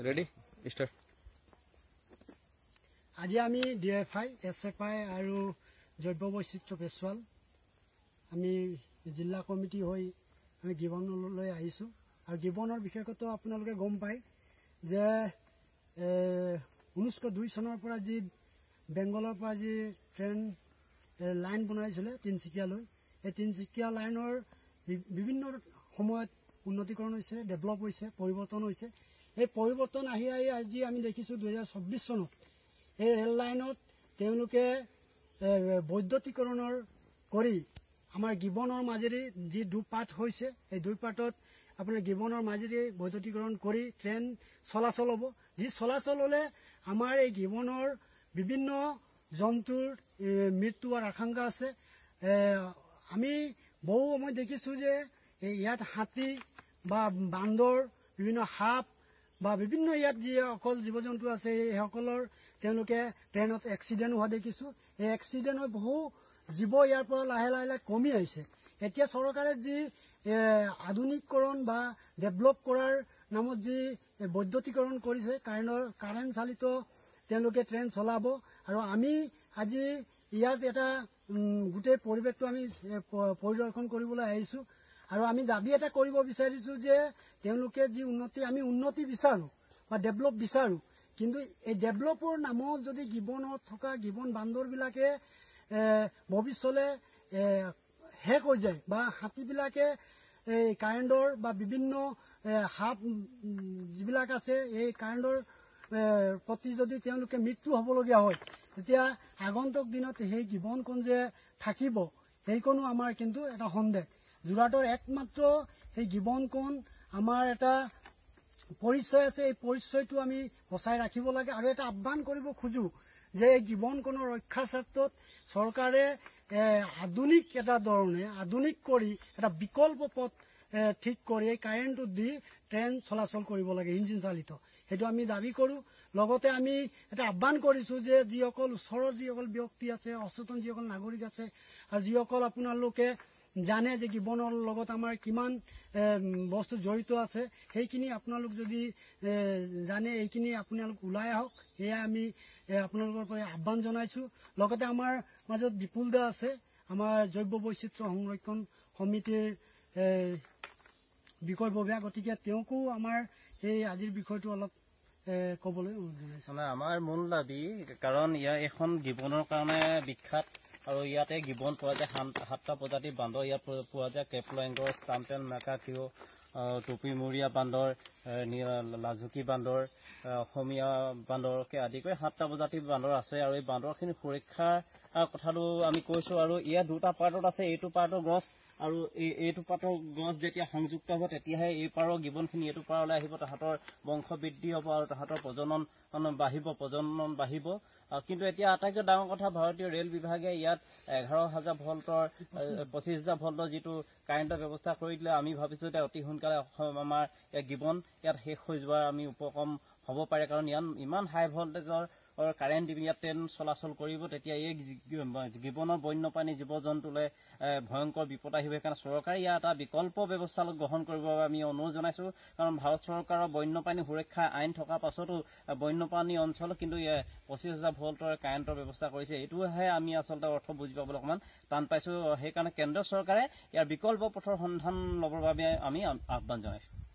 ready আজি আমি D F I S F I আৰু জৈৱ বৈচিত্ৰ পেচোৱাল আমি জিলা কমিটি হৈ আমি গিবনলৈ আহিছোঁ আৰু গিবনৰ বিশেষত্ব আপোনালোকে গম পায় যে ঊনৈছশ দুই চনৰ পৰা যি বেংগলৰ পৰা যি ট্ৰেইন লাইন বনাইছিলে তিনিচুকীয়ালৈ এই তিনিচুকীয়া লাইনৰ বিভিন্ন সময়ত উন্নতিকৰণ হৈছে ডেভেলপ হৈছে পৰিৱৰ্তন হৈছে এই পৰিৱৰ্তন আহি আহি আজি আমি দেখিছোঁ দুহেজাৰ চৌব্বিছ চনত এই ৰেল লাইনত তেওঁলোকে বৈদ্যুতিকৰণৰ কৰি আমাৰ গিবনৰ মাজেৰে যি দুপাঠ হৈছে এই দুপাঠত আপোনাৰ গিবনৰ মাজেৰে বৈদ্যুতিকৰণ কৰি ট্ৰেইন চলাচল হ'ব যি চলাচল হ'লে আমাৰ এই গিবনৰ বিভিন্ন জন্তুৰ মৃত্যু হোৱাৰ আশংকা আছে আমি বহু সময় দেখিছোঁ যে ইয়াত হাতী বা বান্দৰ বিভিন্ন সাপ বা বিভিন্ন ইয়াত যি অকল জীৱ জন্তু আছে সেইসকলৰ তেওঁলোকে ট্ৰেইনত এক্সিডেণ্ট হোৱা দেখিছোঁ এই এক্সিডেণ্ট হৈ বহু জীৱ ইয়াৰ পৰা লাহে লাহে লাহে কমি আহিছে এতিয়া চৰকাৰে যি আধুনিককৰণ বা ডেভেলপ কৰাৰ নামত যি বৈদ্যুতিকৰণ কৰিছে কাৰেণ্টৰ কাৰেণ্ট চালিত তেওঁলোকে ট্ৰেইন চলাব আৰু আমি আজি ইয়াত এটা গোটেই পৰিৱেশটো আমি পৰিদৰ্শন কৰিবলৈ আহিছোঁ আৰু আমি দাবী এটা কৰিব বিচাৰিছোঁ যে তেওঁলোকে যি উন্নতি আমি উন্নতি বিচাৰোঁ বা ডেভেলপ বিচাৰোঁ কিন্তু এই ডেভেলপৰ নামত যদি গীৱনত থকা গীৱন বান্দৰবিলাকে ভৱিষ্যতে শেষ হৈ যায় বা হাতীবিলাকে এই কাৰেণ্টৰ বা বিভিন্ন সাপ যিবিলাক আছে এই কাৰেণ্টৰ প্ৰতি যদি তেওঁলোকে মৃত্যু হ'বলগীয়া হয় তেতিয়া আগন্তুক দিনত সেই জীৱনকণ যে থাকিব সেইকণো আমাৰ কিন্তু এটা সন্দেহ যোৰহাটৰ একমাত্ৰ সেই জীৱনকণ আমাৰ এটা পৰিচয় আছে এই পৰিচয়টো আমি বচাই ৰাখিব লাগে আৰু এটা আহ্বান কৰিব খোজোঁ যে এই জীৱনখনৰ ৰক্ষাৰ ক্ষেত্ৰত চৰকাৰে আধুনিক এটা ধৰণে আধুনিক কৰি এটা বিকল্প পথ ঠিক কৰি এই কাৰেণ্টটো দি ট্ৰেইন চলাচল কৰিব লাগে ইঞ্জিন চালিত সেইটো আমি দাবী কৰোঁ লগতে আমি এটা আহ্বান কৰিছোঁ যে যিসকল ওচৰৰ যিসকল ব্যক্তি আছে অচেতন যিসকল নাগৰিক আছে আৰু যিসকল আপোনালোকে জানে যে গিবনৰ লগত আমাৰ কিমান বস্তু জড়িত আছে সেইখিনি আপোনালোক যদি জানে এইখিনি আপোনালোক ওলাই আহক সেয়া আমি আপোনালোকৰ পৰা আহ্বান জনাইছোঁ লগতে আমাৰ মাজত বিপুল দা আছে আমাৰ জৈৱ বৈচিত্ৰ সংৰক্ষণ সমিতিৰ বিষয়ববীয়া গতিকে তেওঁকো আমাৰ সেই আজিৰ বিষয়টো অলপ কবলৈ আমাৰ মূল দাবী কাৰণ ইয়াৰ এখন জীৱনৰ কাৰণে বিখ্যাত আৰু ইয়াতে গিবন পোৱা যায় সাতটা প্ৰজাতি বান্দৰ ইয়াত পোৱা যায় কেপ্লেংগৰ ষ্টামটেন মেকাকিঅ' টুপিমূৰীয়া বান্দৰ লাজুকী বান্দৰ অসমীয়া বান্দৰকে আদি কৰি সাতটা প্ৰজাতি বান্দৰ আছে আৰু এই বান্দৰখিনি সুৰক্ষাৰ কথাটো আমি কৈছো আৰু ইয়াত দুটা পাৰ্টত আছে এইটো পাৰ্টৰ গছ আৰু এইটো পাৰ্টৰ গছ যেতিয়া সংযুক্ত হ'ব তেতিয়াহে এই পাৰৰ গীৱনখিনি এইটো পাৰলৈ আহিব তাহাঁতৰ বংশ বৃদ্ধি হ'ব আৰু তাহাঁতৰ প্ৰজনন বাঢ়িব প্ৰজনন বাঢ়িব কিন্তু এতিয়া আটাইতকৈ ডাঙৰ কথা ভাৰতীয় ৰেল বিভাগে ইয়াত এঘাৰ হাজাৰ ভল্টৰ পঁচিছ হাজাৰ ভল্টৰ যিটো কাৰেণ্টৰ ব্যৱস্থা কৰি দিলে আমি ভাবিছোঁ যে অতি সোনকালে অসম আমাৰ গীৱন ইয়াত শেষ হৈ যোৱাৰ আমি উপক্ৰম হ'ব পাৰে কাৰণ ইয়াত ইমান হাই ভল্টেজৰ কাৰেণ্ট ইয়াত ট্ৰেইন চলাচল কৰিব তেতিয়া এই গিবনৰ বন্যপ্ৰাণী জীৱ জন্তুলৈ ভয়ংকৰ বিপদ আহিব সেইকাৰণে চৰকাৰে ইয়াৰ এটা বিকল্প ব্যৱস্থা গ্ৰহণ কৰিবৰ বাবে আমি অনুৰোধ জনাইছো কাৰণ ভাৰত চৰকাৰৰ বন্যপ্ৰাণী সুৰক্ষা আইন থকা পাছতো বন্যপ্ৰাণী অঞ্চল কিন্তু পঁচিছ হাজাৰ ভল্টৰ কাৰেণ্টৰ ব্যৱস্থা কৰিছে এইটোহে আমি আচলতে অৰ্থ বুজি পাবলৈ অকণমান টান পাইছো সেইকাৰণে কেন্দ্ৰীয় চৰকাৰে ইয়াৰ বিকল্প পথৰ সন্ধান লবৰ বাবে আমি আহ্বান জনাইছো